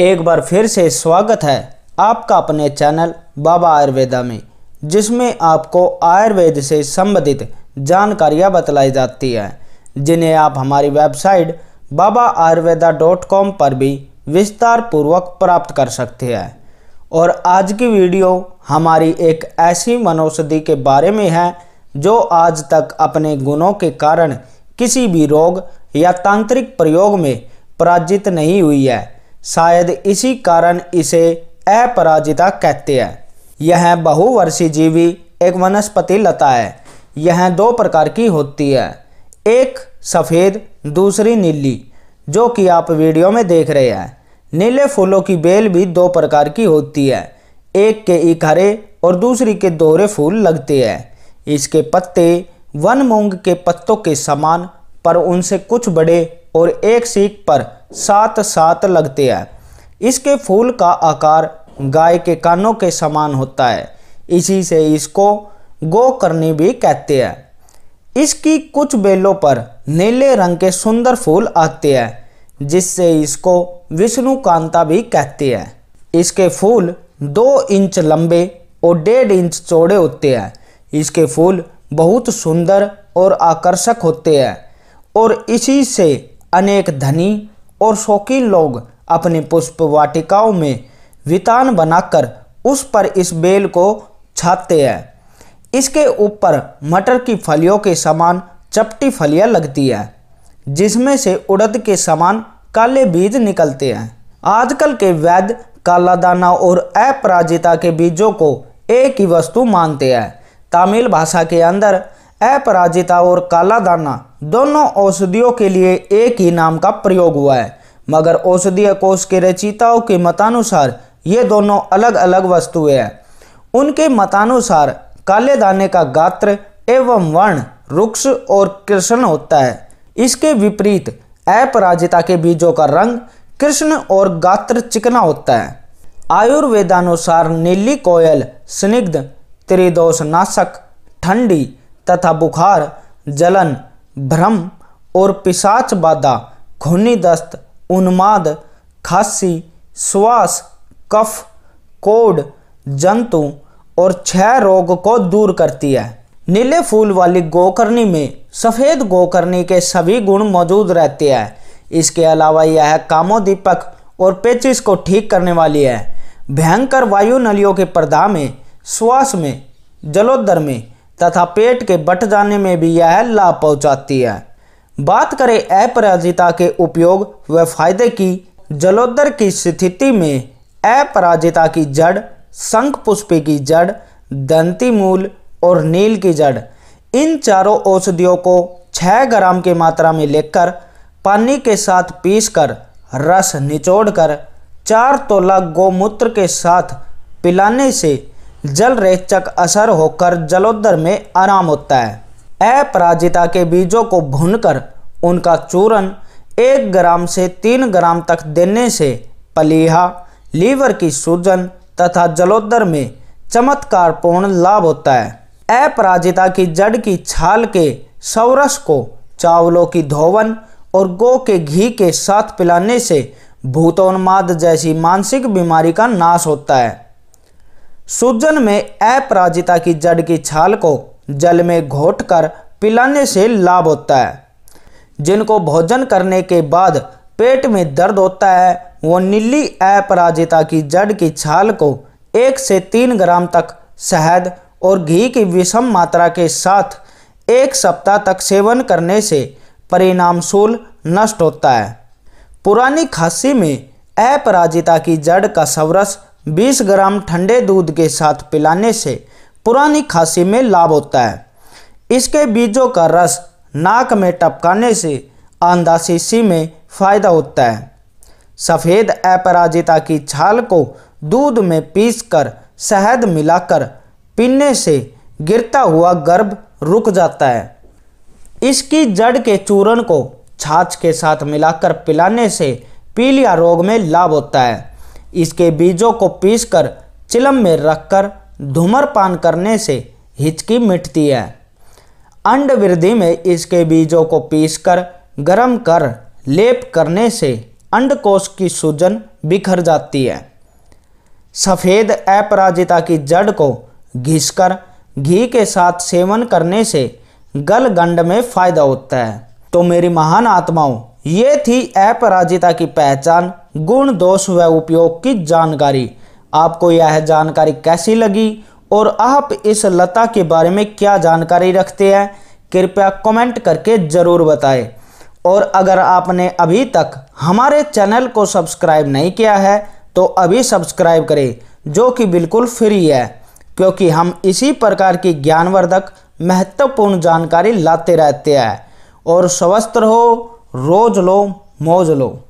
एक बार फिर से स्वागत है आपका अपने चैनल बाबा आयुर्वेदा में जिसमें आपको आयुर्वेद से संबंधित जानकारियां बतलाई जाती हैं जिन्हें आप हमारी website Baba Ayurveda dot com पर भी विस्तार पूर्वक प्राप्त कर सकते हैं और आज की वीडियो हमारी एक ऐसी मनौषधि के बारे में है जो आज तक अपने गुणों के कारण किसी भी रोग या तांत्रिक प्रयोग में पराजित नहीं हुई है शायद इसी कारण इसे अपराजिता कहते हैं यह बहुवर्षीय जीवी एक वनस्पति लता है यह दो प्रकार की होती है एक सफ़ेद दूसरी नीली जो कि आप वीडियो में देख रहे हैं नीले फूलों की बेल भी दो प्रकार की होती है एक के एक हरे और दूसरी के दोहरे फूल लगते हैं इसके पत्ते वन मूंग के पत्तों के समान पर उनसे कुछ बड़े और एक सीख पर सात सात लगते हैं इसके फूल का आकार गाय के कानों के समान होता है इसी से इसको गोकर्णी भी कहते हैं इसकी कुछ बेलों पर नीले रंग के सुंदर फूल आते हैं जिससे इसको विष्णु कांता भी कहते हैं इसके फूल दो इंच लंबे और डेढ़ इंच चौड़े होते हैं इसके फूल बहुत सुंदर और आकर्षक होते हैं और इसी से अनेक धनी और शौकीन लोग अपने पुष्प वाटिकाओं में वितान बनाकर उस पर इस बेल को छाते हैं इसके ऊपर मटर की फलियों के समान चपटी फलियां लगती है जिसमें से उड़द के समान काले बीज निकलते हैं आजकल के वैद्य कालादाना और अपराजिता के बीजों को एक ही वस्तु मानते हैं तमिल भाषा के अंदर अपराजिता और काला दाना दोनों औषधियों के लिए एक ही नाम का प्रयोग हुआ है मगर औषधीय कोष के रचिताओं के मतानुसार ये दोनों अलग अलग वस्तुएं हैं उनके मतानुसार काले दाने का गात्र एवं वर्ण रुक्ष और कृष्ण होता है इसके विपरीत अपराजिता के बीजों का रंग कृष्ण और गात्र चिकना होता है आयुर्वेदानुसार नीली कोयल स्निग्ध त्रिदोष नाशक ठंडी तथा बुखार जलन भ्रम और पिशाच बाधा खूनी दस्त उन्माद खांसी श्वास कफ कोड जंतु और क्षय रोग को दूर करती है नीले फूल वाली गोकर्णी में सफ़ेद गोकर्णी के सभी गुण मौजूद रहते हैं इसके अलावा यह कामोदीपक और पेचिस को ठीक करने वाली है भयंकर वायु नलियों के पर्दा में श्वास में जलोदर में तथा पेट के बट जाने में भी यह लाभ पहुंचाती है बात करें अपराजिता के उपयोग व फायदे की जलोदर की स्थिति में अपराजिता की जड़ शंख पुष्पी की जड़ दंती मूल और नील की जड़ इन चारों औषधियों को 6 ग्राम की मात्रा में लेकर पानी के साथ पीसकर रस निचोड़कर चार तोला गोमूत्र के साथ पिलाने से जल रेचक असर होकर जलोदर में आराम होता है अपराजिता के बीजों को भूनकर उनका चूरण एक ग्राम से तीन ग्राम तक देने से पलीहा लीवर की सूजन तथा जलोदर में चमत्कार पूर्ण लाभ होता है अपराजिता की जड़ की छाल के सौरस को चावलों की धोवन और गो के घी के साथ पिलाने से भूतोन्माद जैसी मानसिक बीमारी का नाश होता है सूजन में अपराजिता की जड़ की छाल को जल में घोटकर पिलाने से लाभ होता है जिनको भोजन करने के बाद पेट में दर्द होता है वो नीली अपराजिता की जड़ की छाल को एक से तीन ग्राम तक शहद और घी की विषम मात्रा के साथ एक सप्ताह तक सेवन करने से परिणाम शूल नष्ट होता है पुरानी खांसी में अपराजिता की जड़ का सवरस 20 ग्राम ठंडे दूध के साथ पिलाने से पुरानी खांसी में लाभ होता है इसके बीजों का रस नाक में टपकाने से आंधा शीशी में फ़ायदा होता है सफ़ेद अपराजिता की छाल को दूध में पीसकर शहद मिलाकर पीने से गिरता हुआ गर्भ रुक जाता है इसकी जड़ के चूरण को छाछ के साथ मिलाकर पिलाने से पीलिया रोग में लाभ होता है इसके बीजों को पीसकर चिलम में रखकर धूम्रपान करने से हिचकी मिटती है अंड वृद्धि में इसके बीजों को पीसकर गर्म कर लेप करने से अंडकोष की सूजन बिखर जाती है सफ़ेद अपराजिता की जड़ को घिसकर घी के साथ सेवन करने से गलगंड में फायदा होता है तो मेरी महान आत्माओं ये थी अपराजिता की पहचान गुण दोष व उपयोग की जानकारी आपको यह जानकारी कैसी लगी और आप इस लता के बारे में क्या जानकारी रखते हैं कृपया कमेंट करके ज़रूर बताएं और अगर आपने अभी तक हमारे चैनल को सब्सक्राइब नहीं किया है तो अभी सब्सक्राइब करें जो कि बिल्कुल फ्री है क्योंकि हम इसी प्रकार की ज्ञानवर्धक महत्वपूर्ण जानकारी लाते रहते हैं और स्वस्थ रहो रोज लो मौज लो